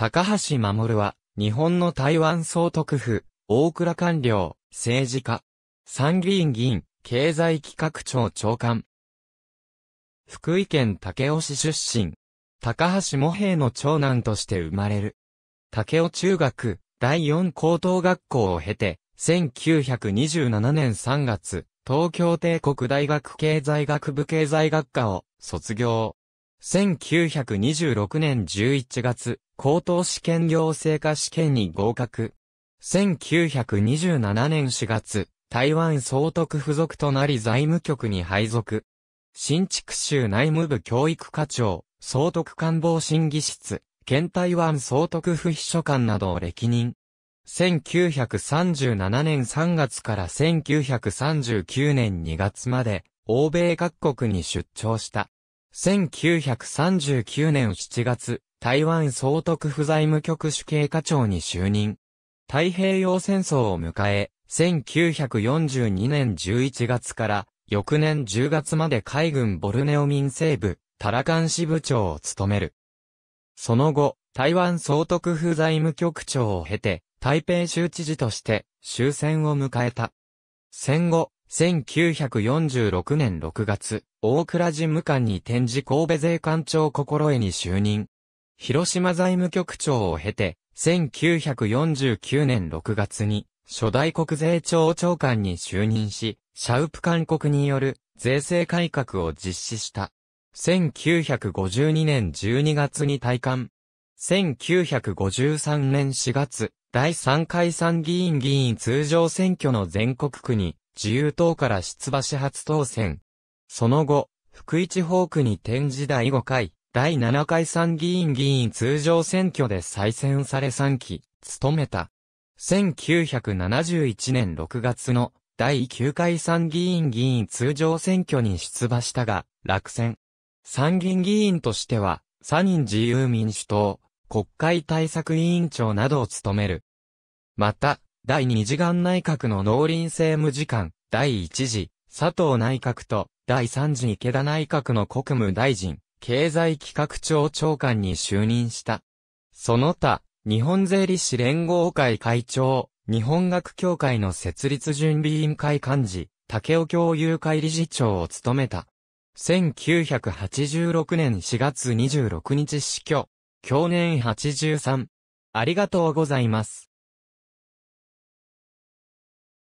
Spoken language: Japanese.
高橋守は、日本の台湾総督府、大倉官僚、政治家、参議院議員、経済企画庁長官。福井県武雄市出身。高橋茂平の長男として生まれる。武雄中学、第4高等学校を経て、1927年3月、東京帝国大学経済学部経済学科を卒業。1926年11月、高等試験行政科試験に合格。1927年4月、台湾総督付属となり財務局に配属。新築州内務部教育課長、総督官房審議室、県台湾総督府秘書官などを歴任。1937年3月から1939年2月まで、欧米各国に出張した。1939年7月、台湾総督府財務局主計課長に就任。太平洋戦争を迎え、1942年11月から翌年10月まで海軍ボルネオ民西部、タラカン支部長を務める。その後、台湾総督府財務局長を経て、台北州知事として終戦を迎えた。戦後、1946年6月、大倉事務官に転じ神戸税官庁心得に就任。広島財務局長を経て、1949年6月に、初代国税庁長官に就任し、シャウプ勧告による税制改革を実施した。1952年12月に退官。1953年4月、第3回参議院議員通常選挙の全国区に自由党から出馬し初当選。その後、福一ホークに転じ第5回、第7回参議院議員通常選挙で再選され3期、務めた。1971年6月の第9回参議院議員通常選挙に出馬したが、落選。参議院議員としては、サニン自由民主党、国会対策委員長などを務める。また、第2次元内閣の農林政務次官、第1次、佐藤内閣と、第3次池田内閣の国務大臣、経済企画庁長官に就任した。その他、日本税理士連合会会長、日本学協会の設立準備委員会幹事、竹尾共有会理事長を務めた。1986年4月26日死去。去年83。ありがとうございます。